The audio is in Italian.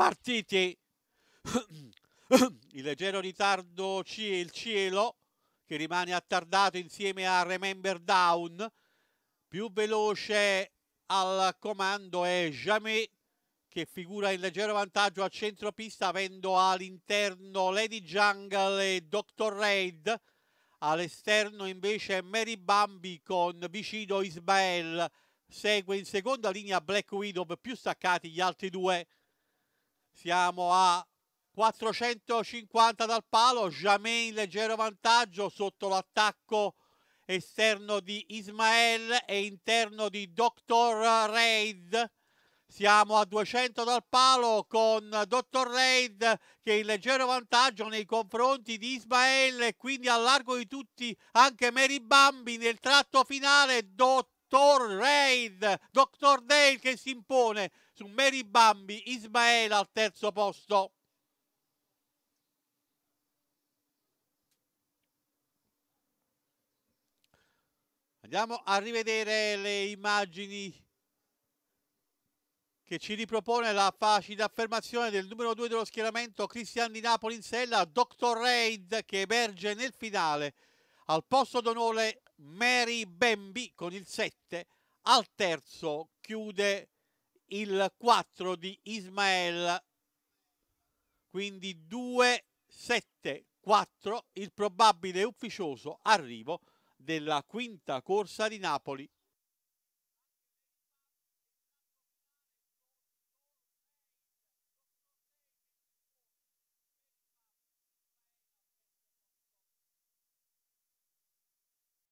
partiti. il leggero ritardo il cielo che rimane attardato insieme a Remember Down più veloce al comando è Jamais che figura in leggero vantaggio a centropista avendo all'interno Lady Jungle e Dr. Raid all'esterno invece Mary Bambi con vicino Ismael segue in seconda linea Black Widow più staccati gli altri due siamo a 450 dal palo, Jamé in leggero vantaggio sotto l'attacco esterno di Ismael e interno di Dr. Reid. Siamo a 200 dal palo con Dr. Reid che è in leggero vantaggio nei confronti di Ismael e quindi al largo di tutti anche Mary Bambi nel tratto finale. Dr. Dottor Reid, Dottor Dale che si impone su Mary Bambi, Ismaela al terzo posto. Andiamo a rivedere le immagini che ci ripropone la facile affermazione del numero 2 dello schieramento Cristian di Napoli in sella, Dr. Reid che emerge nel finale al posto d'onore Mary Bambi con il 7, al terzo chiude il 4 di Ismael, quindi 2, 7, 4, il probabile ufficioso arrivo della quinta corsa di Napoli